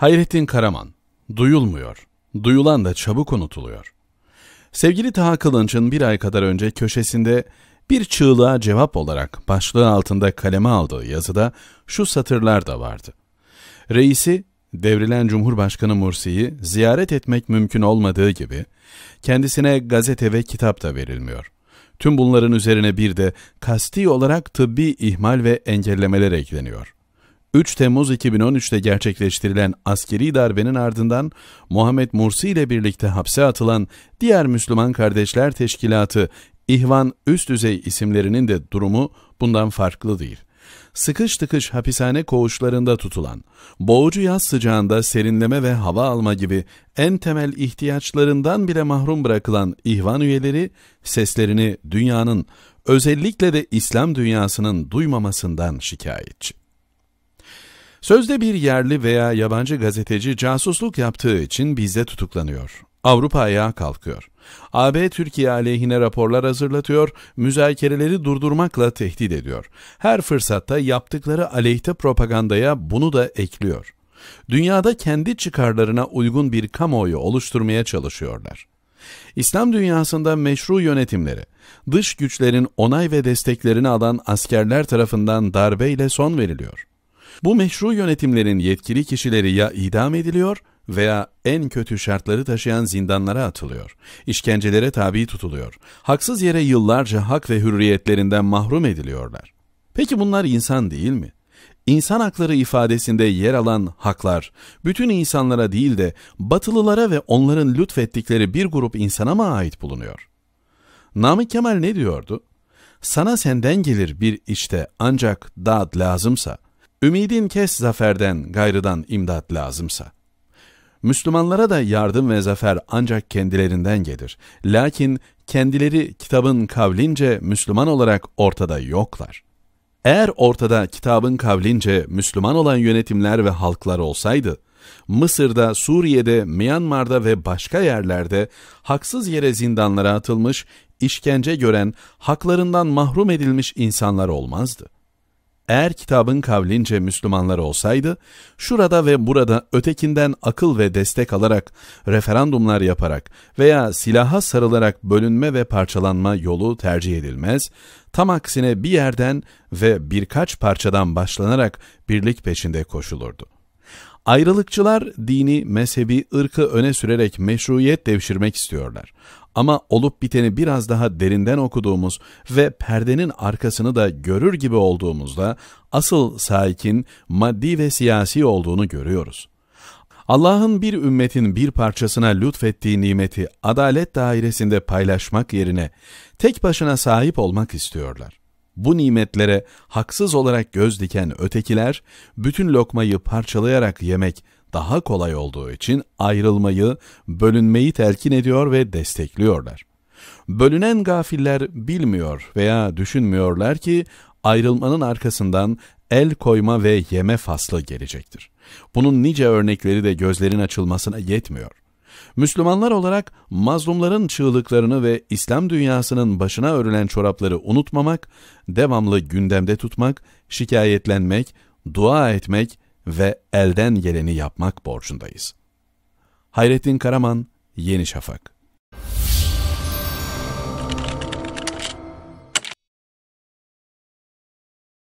Hayrettin Karaman, duyulmuyor, duyulan da çabuk unutuluyor. Sevgili Taha Kılınç'ın bir ay kadar önce köşesinde bir çığlığa cevap olarak başlığı altında kaleme aldığı yazıda şu satırlar da vardı. Reisi, devrilen Cumhurbaşkanı Mursi'yi ziyaret etmek mümkün olmadığı gibi, kendisine gazete ve kitap da verilmiyor. Tüm bunların üzerine bir de kasti olarak tıbbi ihmal ve engellemeler ekleniyor.'' 3 Temmuz 2013'te gerçekleştirilen askeri darbenin ardından Muhammed Mursi ile birlikte hapse atılan diğer Müslüman Kardeşler Teşkilatı İhvan Üst Düzey isimlerinin de durumu bundan farklı değil sıkış tıkış hapishane koğuşlarında tutulan, boğucu yaz sıcağında serinleme ve hava alma gibi en temel ihtiyaçlarından bile mahrum bırakılan ihvan üyeleri seslerini dünyanın özellikle de İslam dünyasının duymamasından şikayetçi. Sözde bir yerli veya yabancı gazeteci casusluk yaptığı için bizde tutuklanıyor. Avrupa ayağa kalkıyor. AB Türkiye aleyhine raporlar hazırlatıyor, müzakereleri durdurmakla tehdit ediyor. Her fırsatta yaptıkları aleyhte propagandaya bunu da ekliyor. Dünyada kendi çıkarlarına uygun bir kamuoyu oluşturmaya çalışıyorlar. İslam dünyasında meşru yönetimleri, dış güçlerin onay ve desteklerini alan askerler tarafından darbeyle son veriliyor. Bu meşru yönetimlerin yetkili kişileri ya idam ediliyor veya en kötü şartları taşıyan zindanlara atılıyor. İşkencelere tabi tutuluyor. Haksız yere yıllarca hak ve hürriyetlerinden mahrum ediliyorlar. Peki bunlar insan değil mi? İnsan hakları ifadesinde yer alan haklar, bütün insanlara değil de batılılara ve onların lütfettikleri bir grup insana mı ait bulunuyor? Namık Kemal ne diyordu? Sana senden gelir bir işte ancak dad lazımsa, Ümidin kes zaferden, gayrıdan imdat lazımsa. Müslümanlara da yardım ve zafer ancak kendilerinden gelir. Lakin kendileri kitabın kavlince Müslüman olarak ortada yoklar. Eğer ortada kitabın kavlince Müslüman olan yönetimler ve halklar olsaydı, Mısır'da, Suriye'de, Myanmar'da ve başka yerlerde haksız yere zindanlara atılmış, işkence gören, haklarından mahrum edilmiş insanlar olmazdı eğer kitabın kavlince Müslümanlar olsaydı, şurada ve burada ötekinden akıl ve destek alarak, referandumlar yaparak veya silaha sarılarak bölünme ve parçalanma yolu tercih edilmez, tam aksine bir yerden ve birkaç parçadan başlanarak birlik peşinde koşulurdu. Ayrılıkçılar dini, mezhebi, ırkı öne sürerek meşruiyet devşirmek istiyorlar. Ama olup biteni biraz daha derinden okuduğumuz ve perdenin arkasını da görür gibi olduğumuzda asıl sakin, maddi ve siyasi olduğunu görüyoruz. Allah'ın bir ümmetin bir parçasına lütfettiği nimeti adalet dairesinde paylaşmak yerine tek başına sahip olmak istiyorlar bu nimetlere haksız olarak göz diken ötekiler, bütün lokmayı parçalayarak yemek daha kolay olduğu için ayrılmayı, bölünmeyi telkin ediyor ve destekliyorlar. Bölünen gafiller bilmiyor veya düşünmüyorlar ki ayrılmanın arkasından el koyma ve yeme faslı gelecektir. Bunun nice örnekleri de gözlerin açılmasına yetmiyor. Müslümanlar olarak mazlumların çığlıklarını ve İslam dünyasının başına örülen çorapları unutmamak, devamlı gündemde tutmak, şikayetlenmek, dua etmek ve elden geleni yapmak borcundayız. Hayrettin Karaman, Yeni Şafak